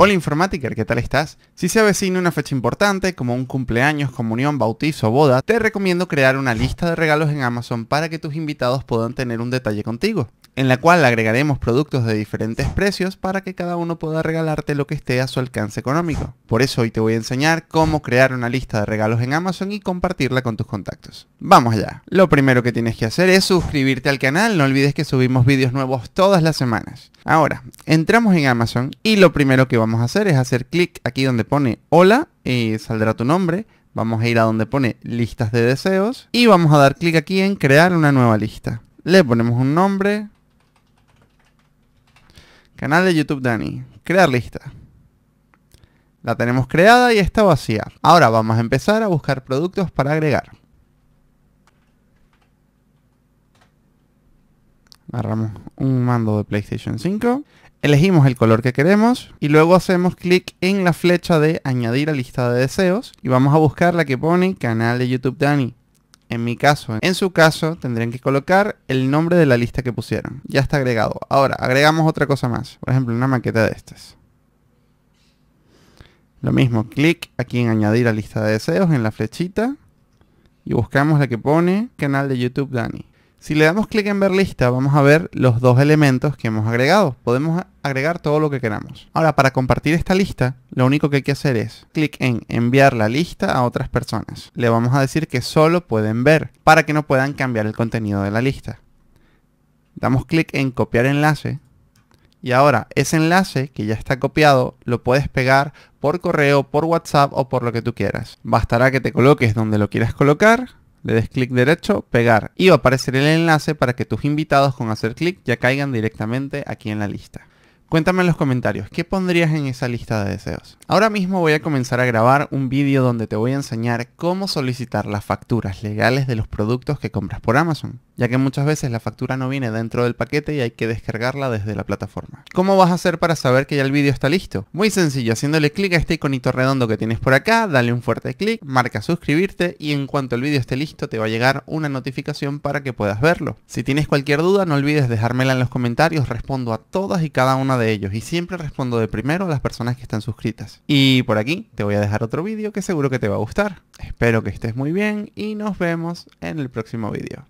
Hola Informatiker, ¿qué tal estás? Si se avecina una fecha importante, como un cumpleaños, comunión, bautizo o boda, te recomiendo crear una lista de regalos en Amazon para que tus invitados puedan tener un detalle contigo, en la cual agregaremos productos de diferentes precios para que cada uno pueda regalarte lo que esté a su alcance económico. Por eso hoy te voy a enseñar cómo crear una lista de regalos en Amazon y compartirla con tus contactos. Vamos allá. Lo primero que tienes que hacer es suscribirte al canal, no olvides que subimos vídeos nuevos todas las semanas. Ahora, entramos en Amazon y lo primero que vamos vamos a hacer es hacer clic aquí donde pone hola, y eh, saldrá tu nombre. Vamos a ir a donde pone listas de deseos y vamos a dar clic aquí en crear una nueva lista. Le ponemos un nombre. Canal de YouTube Dani. Crear lista. La tenemos creada y está vacía. Ahora vamos a empezar a buscar productos para agregar. agarramos un mando de PlayStation 5, elegimos el color que queremos y luego hacemos clic en la flecha de añadir a lista de deseos y vamos a buscar la que pone canal de YouTube Dani. En mi caso, en su caso, tendrían que colocar el nombre de la lista que pusieron. Ya está agregado. Ahora, agregamos otra cosa más. Por ejemplo, una maqueta de estas. Lo mismo, clic aquí en añadir a lista de deseos en la flechita y buscamos la que pone canal de YouTube Dani. Si le damos clic en ver lista, vamos a ver los dos elementos que hemos agregado. Podemos agregar todo lo que queramos. Ahora, para compartir esta lista, lo único que hay que hacer es clic en enviar la lista a otras personas. Le vamos a decir que solo pueden ver, para que no puedan cambiar el contenido de la lista. Damos clic en copiar enlace. Y ahora, ese enlace que ya está copiado, lo puedes pegar por correo, por WhatsApp o por lo que tú quieras. Bastará que te coloques donde lo quieras colocar le des clic derecho, pegar y va a aparecer el enlace para que tus invitados con hacer clic ya caigan directamente aquí en la lista. Cuéntame en los comentarios, ¿qué pondrías en esa lista de deseos? Ahora mismo voy a comenzar a grabar un vídeo donde te voy a enseñar cómo solicitar las facturas legales de los productos que compras por Amazon ya que muchas veces la factura no viene dentro del paquete y hay que descargarla desde la plataforma. ¿Cómo vas a hacer para saber que ya el vídeo está listo? Muy sencillo, haciéndole clic a este iconito redondo que tienes por acá, dale un fuerte clic, marca suscribirte y en cuanto el vídeo esté listo te va a llegar una notificación para que puedas verlo. Si tienes cualquier duda no olvides dejármela en los comentarios, respondo a todas y cada una de ellos y siempre respondo de primero a las personas que están suscritas. Y por aquí te voy a dejar otro vídeo que seguro que te va a gustar. Espero que estés muy bien y nos vemos en el próximo vídeo.